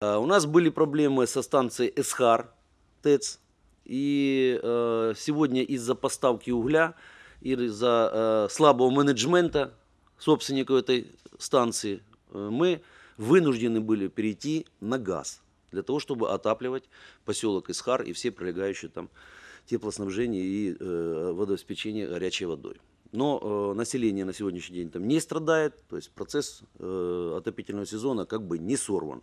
Э, у нас были проблемы со станцией Эсхар, ТЭЦ, и э, сегодня из-за поставки угля и из-за э, слабого менеджмента собственнику этой станции э, мы вынуждены были перейти на газ для того, чтобы отапливать поселок Исхар и все прилегающие там теплоснабжение и э, водообеспечение горячей водой. Но э, население на сегодняшний день там не страдает, то есть процесс э, отопительного сезона как бы не сорван.